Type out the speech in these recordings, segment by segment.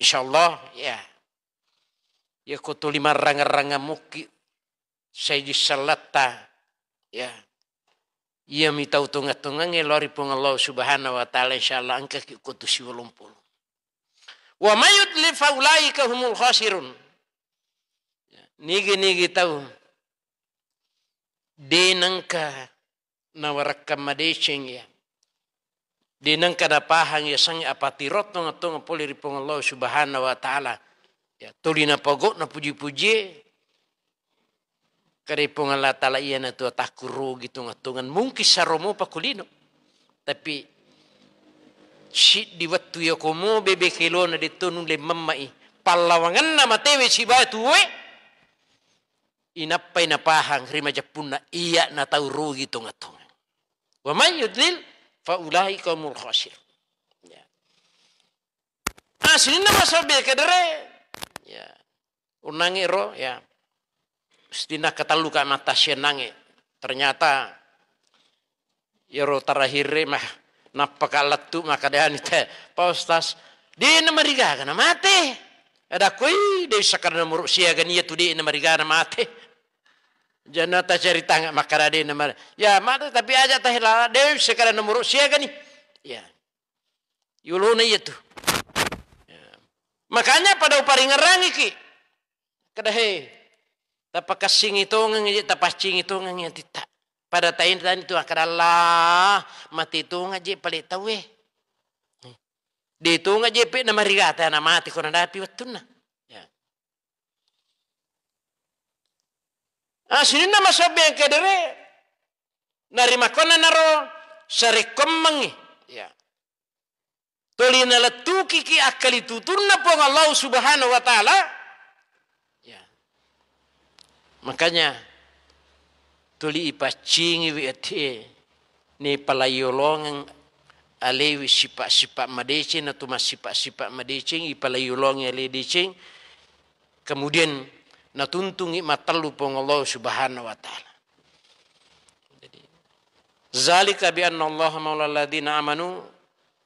Insyaallah ya. Ya lima ranga-ranga muki sayyi selata ya. Ia minta tau tunga lori pung Allah Subhanahu wa taala insyaallah angka ki kutu 90. Wa mayudli faulaika humul khasirun. Ya, nigi-nigi tau denangka nawarakka madecheng ya dinang kada pahang ya sang apatirot nga tong poli ri Allah subhanahu wa taala ya tuli na pagok na puji-puji kada pong Allah taala iya na tu takuru gitu ngatungan mungkin saromo pakulino tapi si di wattu ya komo bebe kilo na ditunung le mamai pallawangan na matewe si batu we inapay na pahang rima japun iya na tau rugi gitu tunga tunga wa may yudlil faulahi kaumul khasir. Ya. Asli nama sabi kedere. Ya. Unangi ro ya. Stina kataluka mata senangi. Ternyata yero ya terakhir mah napakalat tu maka dehan ite paustas di namariga Ada kui dia sakar nomor siaga niya tu di namariga na mate. Jana tak cerita ngak makara de nama. Ya, mak tu tapi aja tak hilala de sekarang nomor usia kan ni. Ya. Yulona itu. Ya. Makanya pada upari ngerang iki. Kada he. Ta pakasing itu ngang iya ta pacing itu ngang tita. Pada tain tain itu akara lah mati tu ngaji tahu tawe. Di tu ngaji pe nama riga ta nama ti kurang dapi wetuna. Asinina ah, masabi yang kadere. Narima kona naro. Sarikom mangi. Ya. Tuli Tuli naletu kiki akali tutun na pong Allah subhanahu wa ta'ala. Ya. Makanya. Tuli ipacingi wikati. Ni palayolong ang alewi sipak-sipak madeceng. Atau mas sipak-sipak madeceng. Ipalayolong alewi deceng. Kemudian. Kemudian. na tuntungi matallu pong Allah subhanahu wa ta'ala. Jadi, Zalika bi anna Allah maula amanu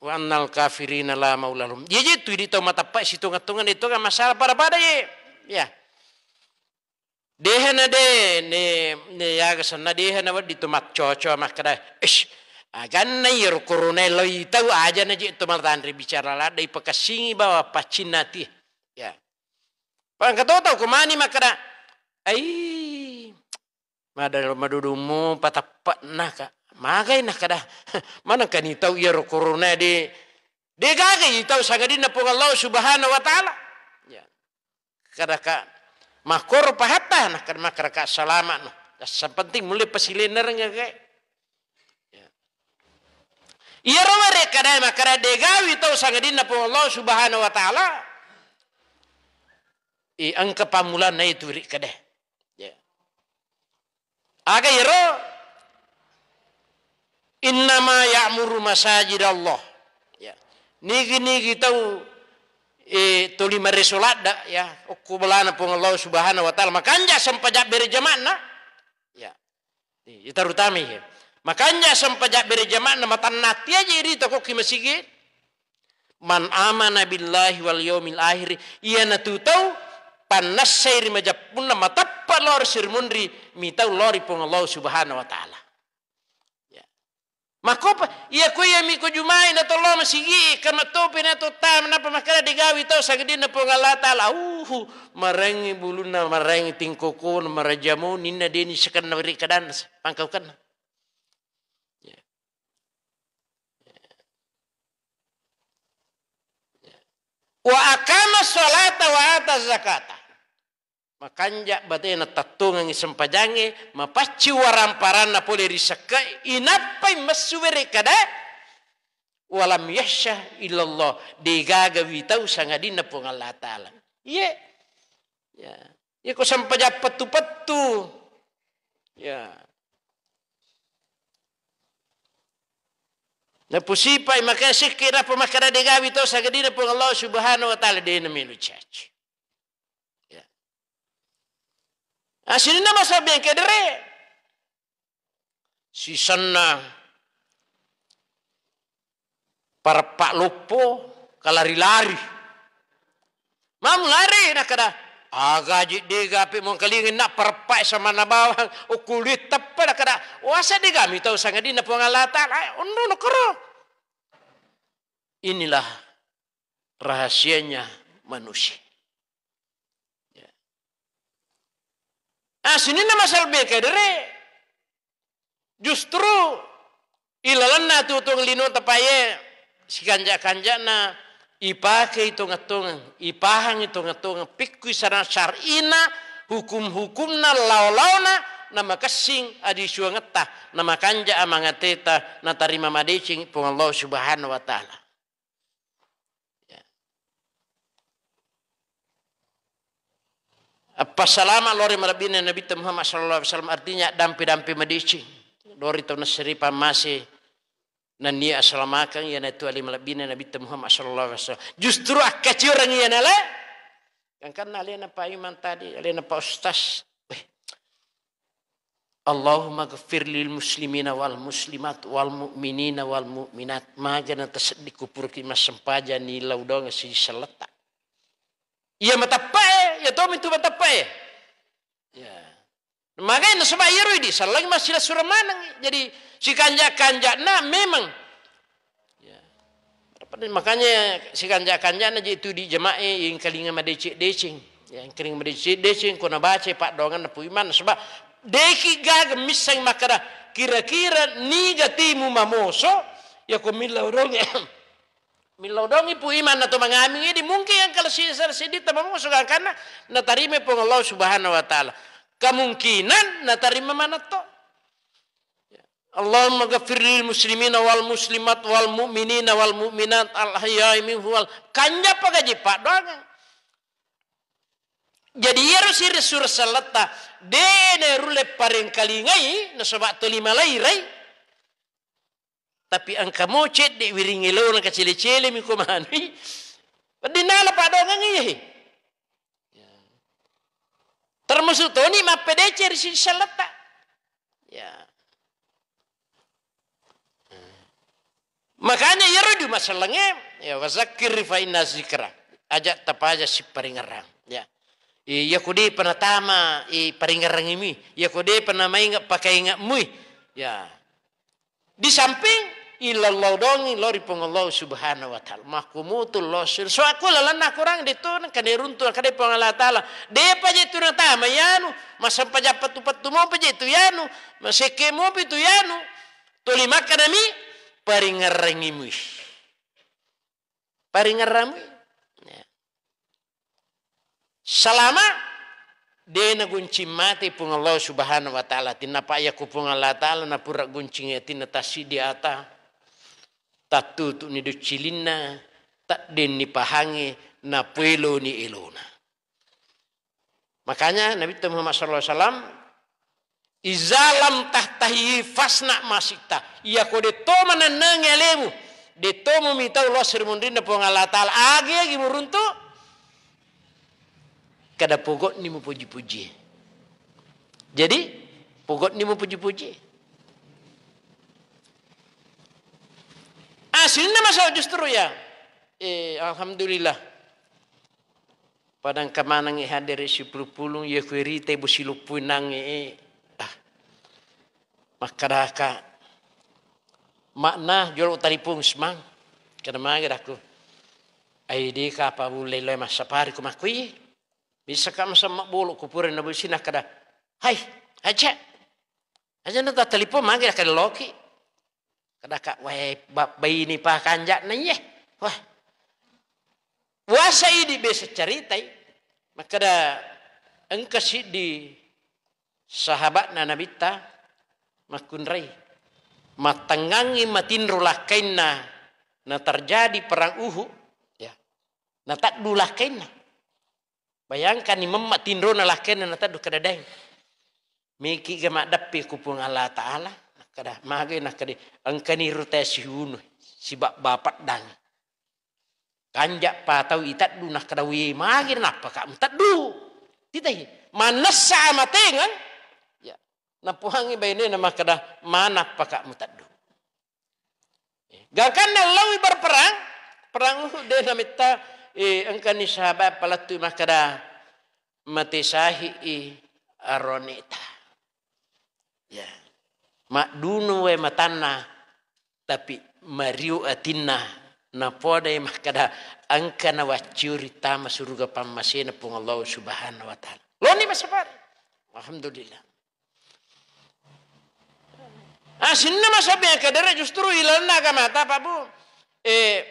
wa annal kafirina la maula lahum. Ye je tu di tau mata pak situ ngatungan itu kan masalah pada pada iya. ye. Ya. Dehena de ne ne ya kesana dehena wad di tomat coco mak kada. Ish. Akan na yer iya, kurunai loi tau aja na je tomat tan bicara lah dai pekasingi bawa pacinati. Pankatoto kumani makada. Ai. Madal madudumu patapat naka. Magay nakada. Mana kanitaw iya corona di di gagay itaw sagadi na pong Allah subhanahu wa ta'ala. Ya. Kada ka makor pahata na makara ka salama no. Nah. Sa penting mulai pasi nga kay. Ya. Iya romare kada makara degawi itaw sagadi na pong Allah subhanahu wa ta'ala. ಈ ಅಂಕಪಾಮೂಲ ನೈತುರಿ ಕಡೆ ಆಗ ಇರೋ innama muru masajid Allah. Ya. Nigi nigi tahu eh tuli mari solat ya. Ku belana Allah Subhanahu wa taala makanya sempajak berjamaah na. Ya. Itu terutama ya. Makanya sempajak berjamaah na matan nati aja iri toko ki Man amana billahi wal yaumil akhir. Ia natu tau panas syair majapun nama tapa lor sirmunri mitau lor ipung Allah subhanahu wa ta'ala. Ya. Maka apa? Ia kui yang miku jumai na to lom sigi kerana topi na to ta menapa makara digawi tau sagedi na pung Allah Uhu, merengi bulu na merengi tingkukun merajamu nina dini sekan na beri pangkau kena. wa akama salata wa ata zakata makanja batena tatung ang sempajange mapacci waramparan na pole risaka inapai masuwere kada walam yasha illallah digaga witau sangadina pung Allah taala ye ya ye ko sempaja petu-petu ya yeah. Na pusipai maka sikira lah, pa makara de gawi to sa gadina pa Allah subhanahu wa ta'ala de minu chach. Ya. Asini ah, na masabi ke dere. Si sanna para pak lupo kalari lari. Mam lari nak kada Aga diga pi mau kalingin nak perpai sama nabawang o kulit tepat kada wasa diga mi tau sanga dina pengalatan ay undo no kero. Inilah rahasianya manusia. Ya. Ah sini nama salbe kadere. Justru ilalan na tutong lino tapaye si kanja kanja na ipake itongatongan, ipahang itongatongan, piku sana syar'ina, hukum-hukumna laulauna, nama kesing adi suangetta, nama kanja amangateta, na tarima madicing pung Allah subhanahu wa ta'ala. Ya. Apa salama lori marabina Nabi Muhammad sallallahu alaihi wasallam artinya dampi-dampi madicing. Lori tu nasripa masih nan ni asramakan yana tu ali malabina ya nabi Muhammad sallallahu alaihi wasallam justru akacirang yana la kan kan ali apa iman tadi ali apa pa ustaz Allahumma gfir lil muslimina wal muslimat wal mu'minina wal mu'minat ma jana tasaddi kupur ki masempaja ni laudong si seletak ia matapai e, ya to mitu matapai e. ya yeah. Makanya nasabah irui iya di salang masih surah manang. Jadi si kanjak kanjak nah memang. Ya. Makanya si kanjak kanjak nah itu di jemaah yang kelinga madecik decing. Ya, yang kelinga madecik decing kuna baca pak dongan apa iman sebab deki gag misang makara kira-kira negatimu mamoso ya ku mila dong ya. mila dong ipu iman atau mengamingi di mungkin yang kalau sisa sedih tamam suka karena natarime pengelau subhanahu wa taala kemungkinan natarima mana toh ya. Allahumma ghafir lil muslimina wal muslimat wal mu'minina wal mu'minat al ahya'i min wal kanja pagaji pak doang. Jadi yero iya sir sur salata dene rule pareng kalingai na sobat to lima lairai. Tapi angka mocet di wiringi lo na kecil-cile mi kumani. Padinala pak doang ngiye termasuk Tony ma PDC di sini saya letak ya makanya ya rudu masalahnya ya wazakir fa inna zikra ajak tapaja si paringerang ya iya kudi penatama i ya paringerang ini iya kudi penama ingat pakai ingat mui ya di samping ilallah dongi lori pengallah subhanahu wa ta'ala mahkumutul losir so aku lalana kurang di kade runtuh kan pengalah ta'ala dia paje ya tu nata mayanu masa paja patu patu mau paje tu yanu masa kemo pitu yanu tuli makanami paringarangimui ya. selama dia na guncing mati pengallah subhanahu wa ta'ala tinapa ayaku pengalah ta'ala na pura ya tatutu ni ducilinna takden ni pahange na puelo ni elona. Makanya Nabi Muhammad SAW izalam tahtahi fasna masita. Ia kode to mananang elemu. De to mo mitaw lo sir mundin na pongala tal Kada pugot ni mo puji-puji. Jadi pugot ni mo puji-puji. hasilnya masuk justru ya. Eh, Alhamdulillah. Padang kemanang yang eh, hadir eh, si pulung ya kiri tebu silupunang ini. Eh, ah. makaraka Makna jual utari pun semang. Kena mager aku. Aidi ka boleh loe masa pagi ku makui. Bisa ka masa mak bulu kupuri nabu sinah kada. Hai, aja. Aja nanti telepon mager kada loki. kak wae bab baini pakanjak na yeh. Wah. Wasai di bisa ceritai. Maka da engkasi di sahabat na nabita makunrai. Matangangi matinrulah kainna na terjadi perang uhu. Ya. Na tak dulah kainna. Bayangkan imam matinro na lah na tak kedadeng. Miki gemak dapi kupung Allah Ta'ala kada mage nak kada angkani rute si hunu si bak bapat dang kanja patau itat du nak kada wi mage napa kak mtat du titahi manas sama tengan ya napuhangi bayne nama kada mana pakak mtat du eh, gakan lawi berperang perang de namita eh angkani sahabat palatu makada mati sahi i aronita ya yeah madunu we matanna tapi mariu atinna na poda e makada anka na wacuri tama surga pammasena pung Allah subhanahu wa ta'ala loni masafar alhamdulillah asinna masabe kadara justru ilalna kamata pabu eh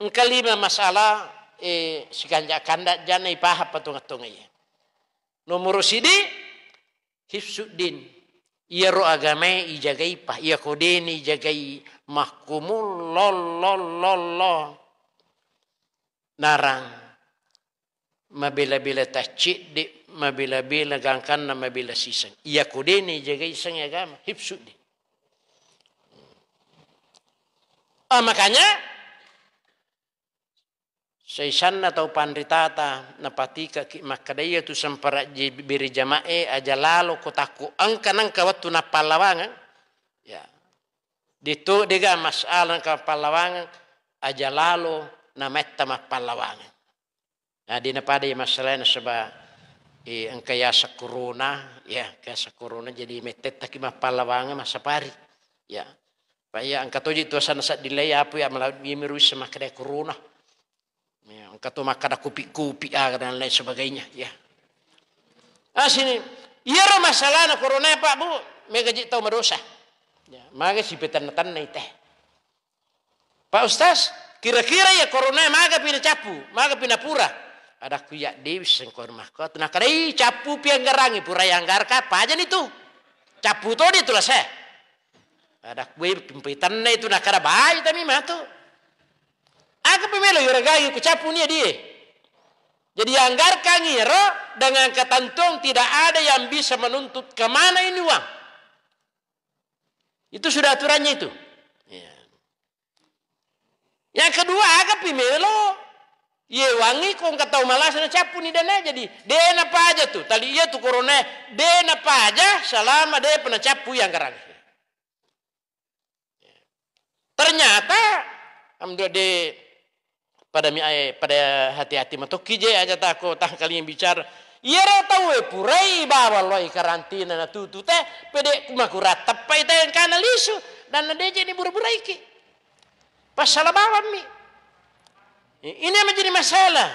engkalima masalah eh sikanja kanda jana ipaha patunga tunga ye iya. nomor sidi hifsuddin ia ro agame ijagai pah. Ia kodeni ijagai mahkumul lol lol lol lol. Narang. Mabila-bila tacik di. Mabila-bila gangkan na mabila sisang. Ia kodeni jagai sang agama. Hipsud di. Ah, makanya Seisanna tahu panritata na patika ki makadaya tu sampara jibiri jamae aja lalu kotaku angka nangka waktu na palawangan ya ditu dega masalah ka palawangan aja lalu na metta ma palawangan na dina pada masalah na sebab i angka ya sakuruna ya ka sakuruna jadi metta ki ma palawangan masa pari ya Bayang ya angka tuji tuasan sa dilai apa ya melawat semak semakre kuruna. Ya, kata tuh makan kupi-kupi ah, dan lain sebagainya. Ya. Ah sini, ya masalah na corona pak bu, mega jik tau merusak. Ya, maga si betan teh. Pak Ustaz, kira-kira ya corona maga pina capu, maga pina pura. Ada kuya dewi sengkor mahkot. Tenang kadai capu piang gerangi pura yang garka apa aja nih tuh. Capu tuh dia saya. Ada kue pimpitan itu nak kada bayi tapi matu. Aga pemelo yoragayu kucapunia dia. Jadi anggar iro dengan ketentuan tidak ada yang bisa menuntut kemana ini uang. Itu sudah aturannya itu. Ya. Yang kedua agak pimelo, Ye wangi kong tahu malas na anu capu ni dana jadi den apa aja tuh tadi iya tuh korone den apa aja selama dia pernah capu yang garang. Ya. Ternyata alhamdulillah de pada mi eh, pada hati-hati ma tokki aja ta ko ta kali yang bicara yera iya tawe purai ba wallahi karantina na tutu te pede kuma rata, tapai te kana lisu dan na deje ni buru-burai pasal pasala bawa mi ini menjadi masalah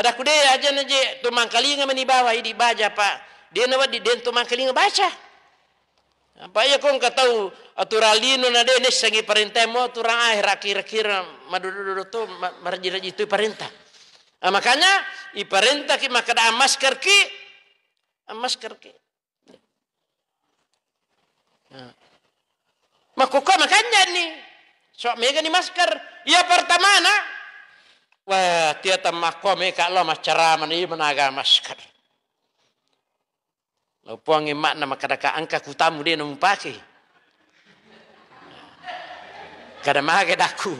ada kuda aja na je tumang kali ngam bawa idi baja pa dia na wadi den tumang kali baca apa ya kong katau aturalino na denes sangi perintah mo turang akhir akhir-akhir madududu tu marji-raji perintah. makanya i perintah ki makada masker ki masker ki. Nah. Makuka makanya ni sok mega ni masker ia pertama na wah tiada makom meka lo mas cara mani menaga masker. Eh, puang emak nama kadaka angka kutamu dia nama pakai. kadang maha ke daku.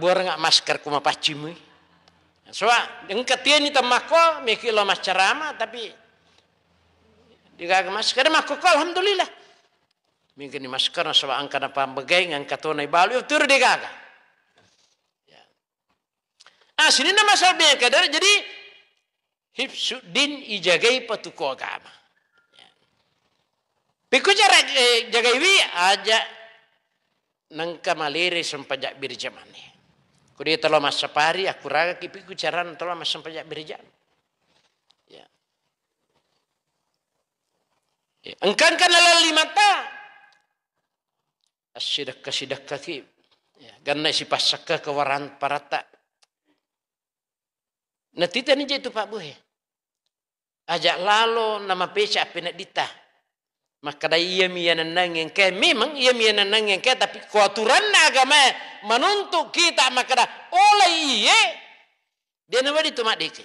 buar ngak masker kuma pacimu. Soa, yang ketia ni temako, miki lo mas ceramah, tapi digagam masker, maku ko, Alhamdulillah. Mungkin ni masker, soa angka napa ambegeng, angka tu naik balu, oh, tur digagam. Ya. Ah, sini nama sahabat yang kadar, jadi Hifsuddin ijagai patuku agama. Piku cara eh, jagai wi aja nangka maliri sempajak birjaman ni. Ku dia telah masa pari aku raga ki piku cara telah masa sempajak birjaman. Ya. ya. Engkang kan ala limata. Asidak kasidak kaki. Ya, ganna si pasaka kewaran parata. Nah, tita ni je Pak Buhe. Ya. ajak lalu nama pecah penat dita maka da iya miyanan nangeng ke memang iya mianan nangin ke tapi kuaturan agama eh, menuntut kita maka da oleh iya dia nama di tumak dike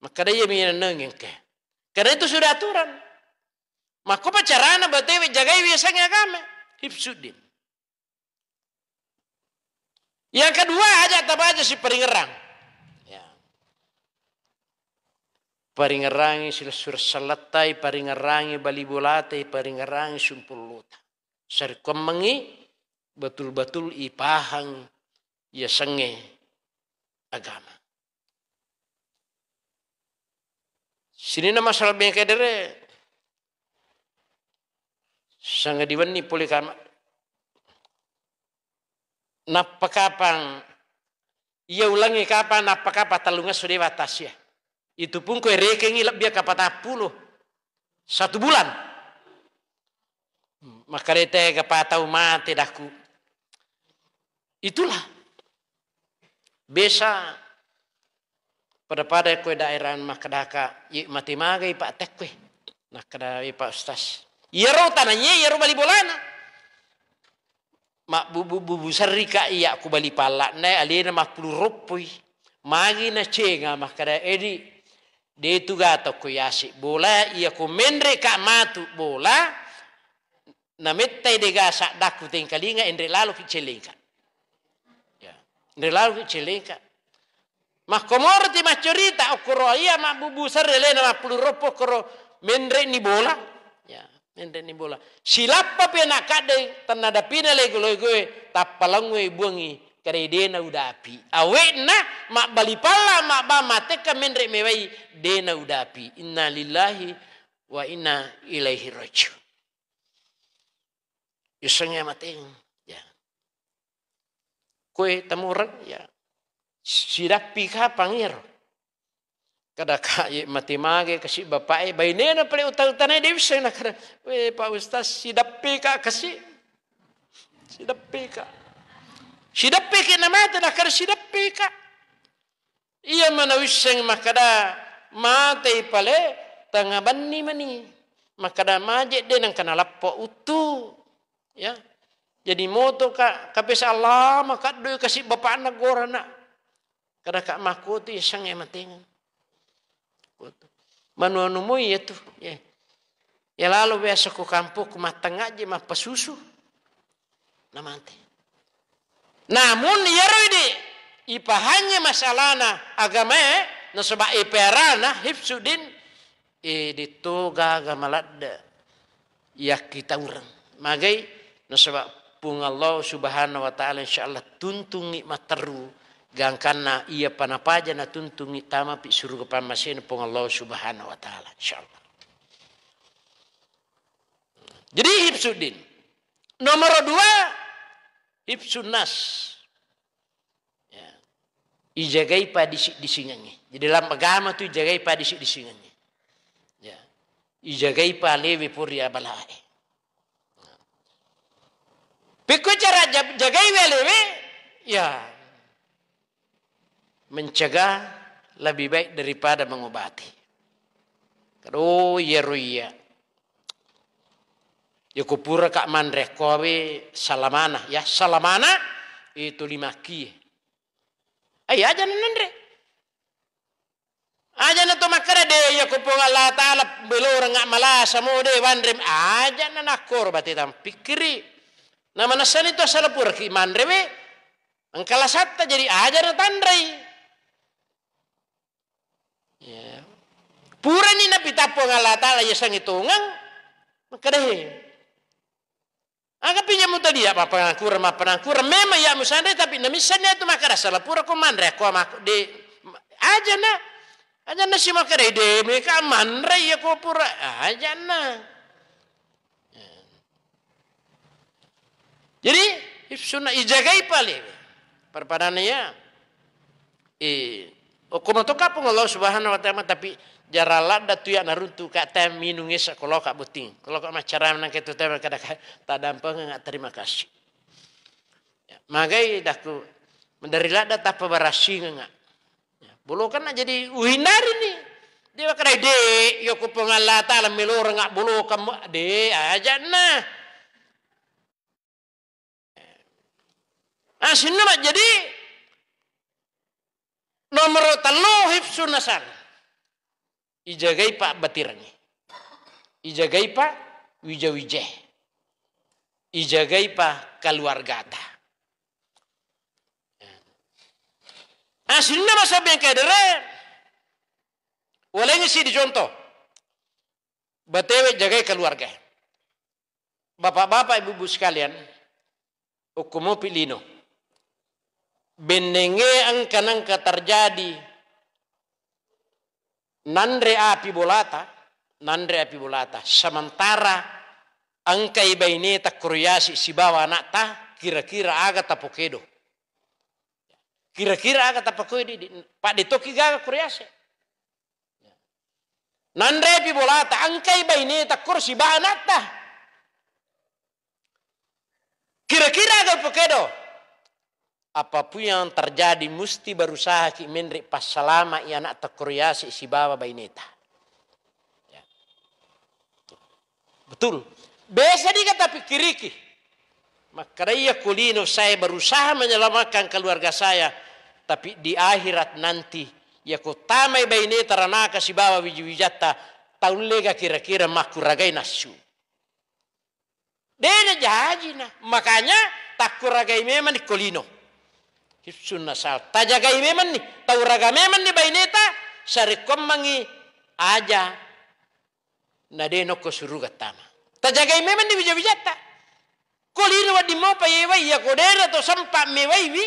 maka da iya miyanan nangeng ke karena itu sudah aturan maka pacarana batewe jagai biasanya agama hipsudin yang kedua aja tabah aja si peringerang paringarangi sila surselatai paringarangi balibulatai, paringarangi sumpuluta. Sarkomangi betul-betul ipahang ya sange agama. Sini nama masalah banyak kedere. Sangga diwan ni pulih kama. Napa kapang. Ia ulangi kapan napa talunga sudah batas ya. Itu pun kue rekeng ilap dia kapatah puluh. Satu bulan. Hmm, maka rete kapatah mati daku. Itulah. Besa pada pada kue daerah makadaka i mati magai pak tekwe kue nak kada pak ustaz. Yero iya tanahnya yero bali bolana. Mak bubu bubu serika iya aku bali palak nae alina mak puluh rupui. Magi na cenga mak edi eh Detu gato koyasi bola ia ko menre matu bola nametai mettai de gasa daku ten kalinga endre lalu fi Ya. Endre lalu fi celenka. Ma komorti ma cerita okoro ia ma bubu nama ma pluropo koro menre ni bola. Ya, menre ni bola. Silapa pena kade tanada pina lego lego tapalangwe buangi dena udapi awena mak balipala mak ba mate kamendre mewai dena udapi inna lillahi wa inna ilaihi rajiun isengnya ya, mate ya kue tamurang ya sidak pika pangir kada ye mati mage kasi bapae bayne na pale utal utane de sena nak. we pa ustaz sidap pika kasi sidap pika nama nak sidappike namata nakara sidappika iya manawisseng makada mate ipale tanga banni mani makada majek deh nang kena lapo utu ya jadi moto ka kapis Allah maka doy kasih bapa anak gorana kada ka makuti ya sang emating ya manua numu ya tu ya ya lalu biasa ku kampung ku matang aja mah pesusu nama namante namun iya, ipa hanya masalahna agama eh, nasaba iperana hifsudin editoga gamalada ya kita urang magai nasaba pung Allah subhanahu wa taala insyaallah tuntungi materu gangkana ia panapaja na tuntungi tama pi surga pamasin pung Allah subhanahu wa taala insyaallah jadi hifsudin nomor dua Ibsunas. Ya. Ijagai padisik disingangi. Jadi dalam agama tu ijagai pada disingangi. Ya. Ijagai pa lewi puri abalai. Piku cara jagai lewi ya mencegah lebih baik daripada mengobati. Kalau yeruya ya Ya kupura kak mandre kowe salamana ya salamana itu lima ki eh, Ay ya aja nandre. Aja na to makara deh ya kupung Allah taala belor ngak malas sama de wandrem aja na nakor tam pikiri. nama manasan itu salah pura ki mandreme angkala satta jadi aja na Ya. Pura ni na tapung Allah taala ya sangitungang makareh. Agapinha mutadia ya, apa pengangkur ma pengangkur memang ya musanda tapi na misanda itu makara sala pura ku mandre aku ma di aja na aja na si kare de me mandre ya ku pura aja na ya. jadi ifsuna ijagai pale perpadannya eh mau to pun Allah Subhanahu wa taala tapi jara ladda tu na runtu ka tem minung esa kalau kak buting kalau ka macaram nang teman tem kada tadampang enggak terima kasih ya, magai daku dari ladda tapa barasi nggak ya, bulu kan jadi uhinar ini dia kada de yo ku pengala taala orang ngak bulu kamu de aja nah Asinna ya, ah, jadi nomor telu hifsunasan Ijagai pak batirani. Ijagai pak wijawijeh. Ijagai pak keluargata. Asinna ya. ah, masa ben kedere. Walengi si di contoh. Batewe jagai keluarga. Bapak-bapak ibu-ibu sekalian. Ukumo pilino. Benenge angkan-angka terjadi nanre api bolata nanre api bolata samantara angkai tak kuryasi si bawa anak ta kira-kira aga tapokedo kira-kira aga tapokedo pak toki gaga kuryasi nanre api bolata angkai tak kursi bawa anak ta kira-kira aga pokedo apapun yang terjadi mesti berusaha ki menrik pas selama ia nak terkreasi si bawa baineta. Ya. Betul. Biasa dia kata pikiriki. Maka dia kulino saya berusaha menyelamatkan keluarga saya. Tapi di akhirat nanti. Ya ku tamai baineta ranaka si biji wijiwijata. Tahun lega kira-kira makuragai nasu. Dia jaji nah. Makanya kuragai memang di kulino sunna sal tajagai meman ni tauraga meman ni baineta sarikom mangi aja nade nokko suruga tama tajagai meman ni bija bijata kolirwa di mopa yewai ya kodera to sampa mewai wi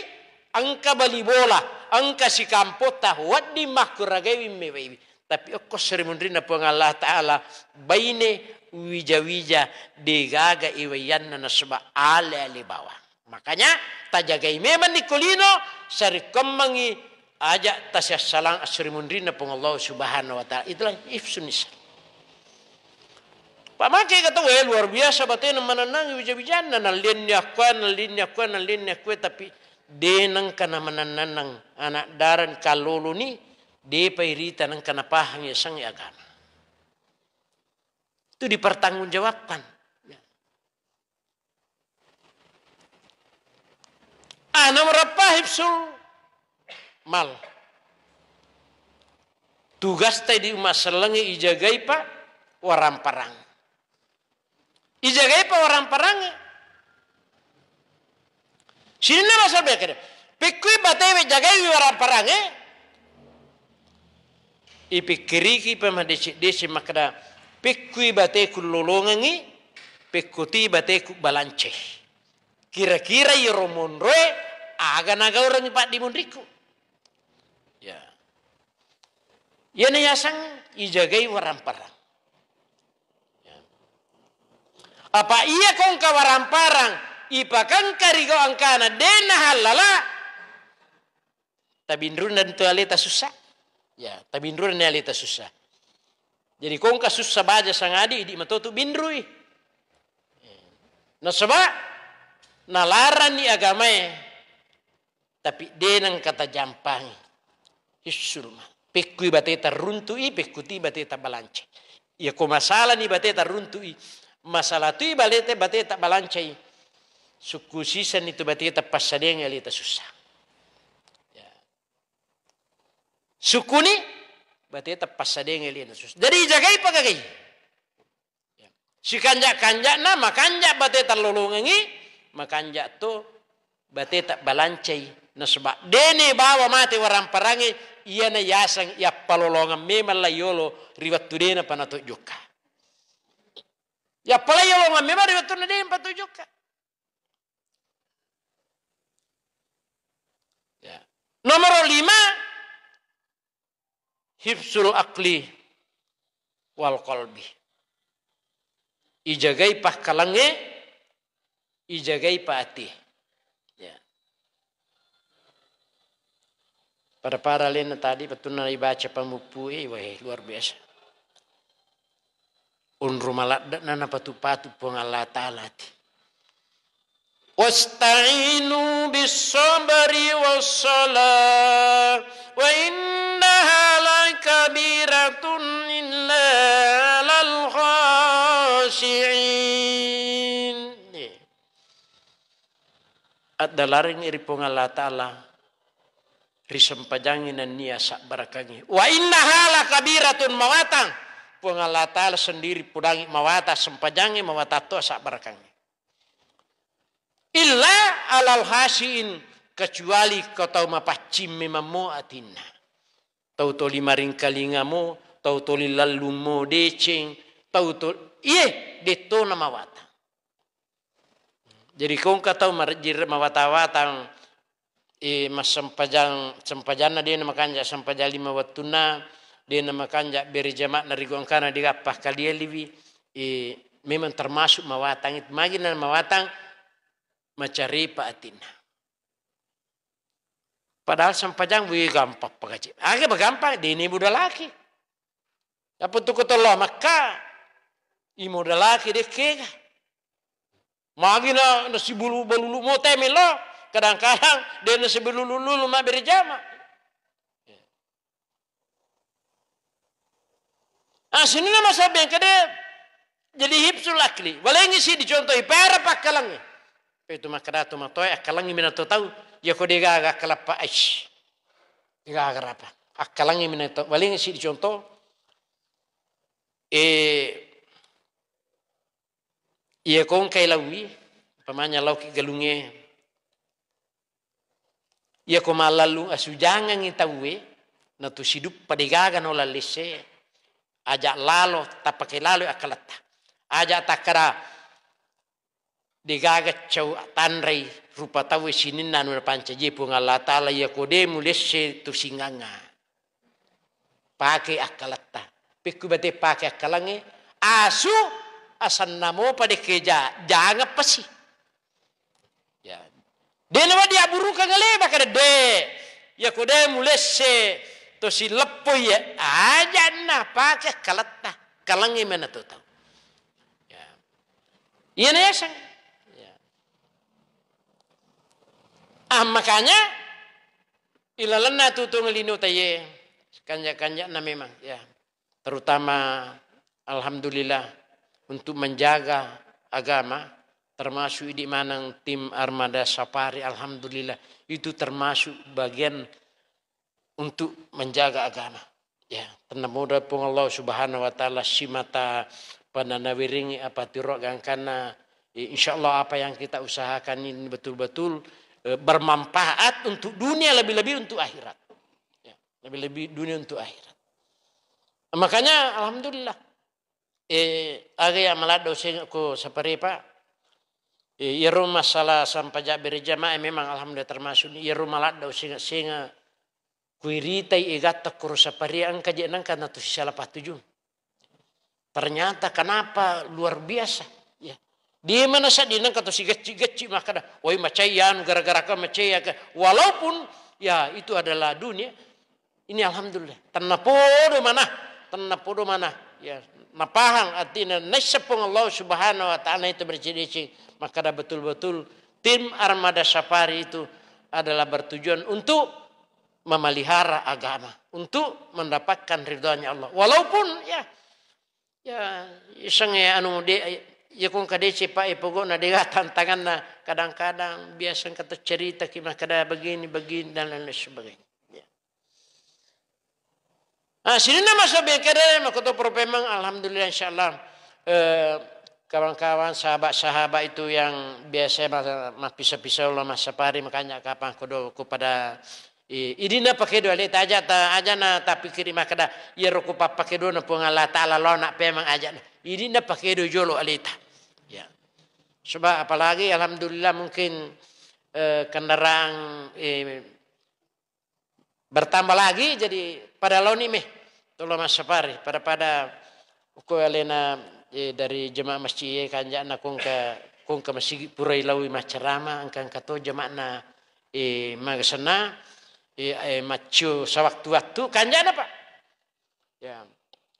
angka bali bola angka sikampota waddi mahkuragai mewai wi tapi aku serimundrina puang Allah Ta'ala baine wija-wija degaga iwayanna nasba ale ale bawah Makanya tajagai meman di kulino sari kemangi aja tasya salang asrimundrina pengallah subhanahu wa ta'ala. Itulah ifsunis. Pamakai kata weh luar biasa batena menenangi menenang wujud wujud linya kuan nan linya kuan nan kue tapi denang kana menenang anak daran kalulu ni de pairita nang kana pahang ya sang agama. Ya kan. Itu dipertanggungjawabkan. Ana ah, merapah hibsul mal. Tugas teh di rumah selengi ijagai pa waram perang. Ijagai pa waram perang. Sini nama saya bekerja. Pekui batai be jagai perang eh. Ipi kiri ki pemandi desi makda. Pekui batai kululongangi. Pekuti batai kubalanceh. Kira-kira yero agan aga naga orang pak di mundiku, Ya. Yana yasang ijagai ya waramparang. Ya. Apa iya kongka waramparang ipakan karigo angkana dena halala tabindrun dan tualeta susah. Ya, tabindrun dan tualeta susah. Jadi kongka susah baja sangadi di matotu bindrui. Ya. Nasabah nalarani agamae ya. tapi denang kata pikku hisulma pekui bate taruntui pekuti bate balanci. ya ko masalah ni bate runtui, masalah tu balete bate tabalanche suku sisan itu bate tapasadeng alita susah ya. suku ni bate tapasadeng alita susah jadi jagai pagagai ya. si kanjak kanjak nama kanjak bate talolongangi makanja tu balancai balancei nasba dene bawa warang perangi. Ia na yasang ya palolonga memalla yolo rivattudena panato jokka ya palayolonga mema rivattudena panato jokka ya nomor lima hifsul akli wal kolbi ijagai pah kalange ijagai patih. Ya. Pada para lena tadi petunan baca pamupui wah luar biasa. Unrumalat nana patu-patu pengalat talati. واستعينوا بالصبر والصلاة وإنها لكبيرة إلا على الخاشعين at dalaring iri po nga Allah Ta'ala niya sa barakangi. Wa inna hala kabiratun mawatang po Ta'ala sendiri pudangi mawata sempajangi mawata to sa barakangi. Illa alal hasiin kecuali kau tahu mapacim cim atina. Tahu to lima ring kalingamu, tahu to lilalumu decing, tahu to iye deto nama wata. Jadi dirikung katau marjir mawatawatang i mas sempajang sempajana dia nama kanja sempajali mawatuna dia nama kanja beri jamak nari gongkana dia apa kali lebih i memang termasuk mawatang itu mawatang mencari paatina. Padahal sempajang bui gampang pengaji. Agak bergampang di ini budak laki. Apa tu kata maka imu budak laki dia Magina bulu balulu mo temilo. Kadang-kadang dia bulu lulu ma berjama. Asini ah, nama sabi yang kade jadi hipsul akli. Walengi si dicontohi pera kalangi. Itu makada tu matoi akalangi eh, minato tahu. Ya kau dia agak kelapa aish. Dia agak apa? Akalangi ah, minato. Walengi si contoh. Eh, ia kong kai lawi, pamanya lau ki galunge. Ia ko malalu asujangan itawe, na tu sidup padegaga no lalese. Ajak lalo, tapake lalo e akalata. Ajak takara degaga cau tanrei rupa tawe sinin nanu panca je pungala taala ia kode mulese tu singanga. Pakai akalata. pikubate pakai akalange. Asu asannamo pada keja janga pasi ya dele dia aburu kangale bakada de ya kode mulesse to si leppo ya aja na pake kalatta nah. kalangi mana to tau ya yene iya nah yasang sang ya. ah makanya ilalena tutung lino taye kanja-kanja na memang ya terutama alhamdulillah untuk menjaga agama termasuk di mana tim armada safari alhamdulillah itu termasuk bagian untuk menjaga agama ya tanda muda pun Allah subhanahu wa taala simata pada nawiringi apa tirok karena ya, insya Allah apa yang kita usahakan ini betul-betul e, bermanfaat untuk dunia lebih-lebih untuk akhirat ya, lebih-lebih dunia untuk akhirat makanya alhamdulillah e agaya malado sing ko saparipa e iru masalah sampaja jamaah memang alhamdulillah termasuk iru malado sing sing kuiritai igatta kuru sapari angka kajian karena tu salah tujuh. ternyata kenapa luar biasa ya di mana sadina kata si gaci gaci makada woi macayan gara-gara ka macaya walaupun ya itu adalah dunia ini alhamdulillah tanah podo mana tanah podo mana ya mapahang atina nasapung Allah Subhanahu wa taala itu berciri-ciri maka ada betul-betul tim armada safari itu adalah bertujuan untuk memelihara agama untuk mendapatkan ridhonya Allah walaupun ya ya iseng ya anu de ya kung kade pak pa ipogona ya, de tantangan kadang-kadang biasa kata cerita kima kada begini begini dan lain sebagainya Ah, sini nama sampai kedai makoto problemang, alhamdulillah insyaallah eh, kawan-kawan sahabat-sahabat itu yang biasa mas pisau-pisau lah mas separi makanya kapan kudo ku pada idina pakai dua lihat aja ta aja na tapi kirima kada ya roku pakai dua na pengala taala lalu nak pemang aja ini idina pakai dua jolo alita ya sebab apalagi alhamdulillah mungkin eh, kendaraan eh, bertambah lagi jadi pada lo nih meh tolong masapari para pada ko alena e, dari jemaah masjid kanja na kungka kungka masjid purai lawi macarama angkang kato jemaah na e, magasana e, e eh, macu sawaktu-waktu kanjana pak ya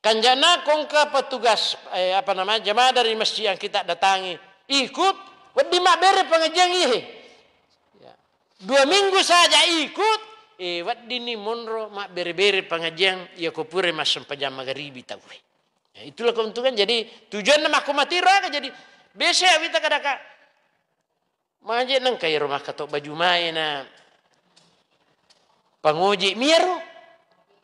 kanjana kongka petugas eh, apa nama jemaah dari masjid yang kita datangi ikut wedi mak bere pengajian ini ya. dua minggu saja ikut e dini monro ma bere-bere pengajian ya kopure masam pajam magharibi tawe ya, itulah keuntungan jadi tujuan nama aku mati raga jadi biasa kita kadaka maje nang kaya rumah katok baju maina pangoji miaro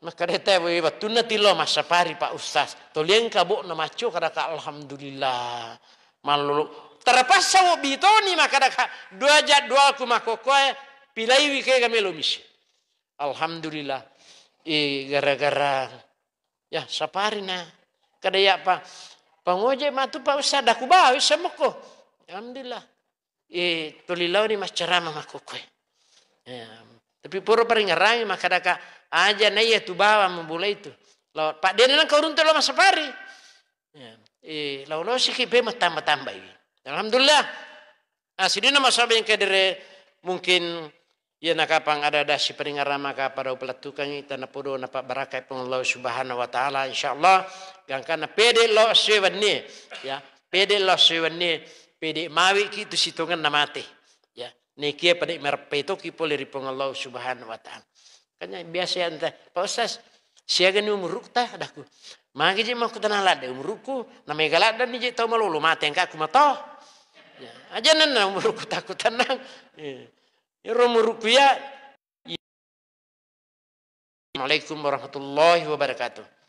maka deta we batuna tilo masapari pak ustaz tolian kabok nama cu kadaka alhamdulillah malulu terpaksa wo bitoni maka daka dua jadwal ku makokoe pilai wike gamelo misi Alhamdulillah. I gara-gara ya sapari na kada ya pa pangoje matu pa usah daku bawi semoko. Alhamdulillah. I tulilau ni mas cerama mako kue. Ya. Tapi puro paringarai maka daka aja na ya tu bawa mulai itu. Lawat pak dia nang kau runtuh lama sapari. Ya. I lawan lawan sih kipe matamba tambah ini. Alhamdulillah. Asidina ah, masabeng kadere mungkin ia nak apa ada ada si peringat ramah ke pada pelatukan ini tanah puru pak berakai pun Allah Subhanahu Wa Taala Insya Allah gangka na pede lo sewan ni ya pede lo sewan ni pede mawi kita situngan nama mati ya nikia pada merpeto kipu dari pun Allah Subhanahu Wa Taala kan biasa yang proses siaga ni umuruk teh dahku mangi je mau kita lada umurku nama galak dan nijek tau malu lu mati engkau aku matoh ya. aja nana umurku takut tenang ya. Ya, Rumu rupiah. Ya. Assalamualaikum warahmatullahi wabarakatuh.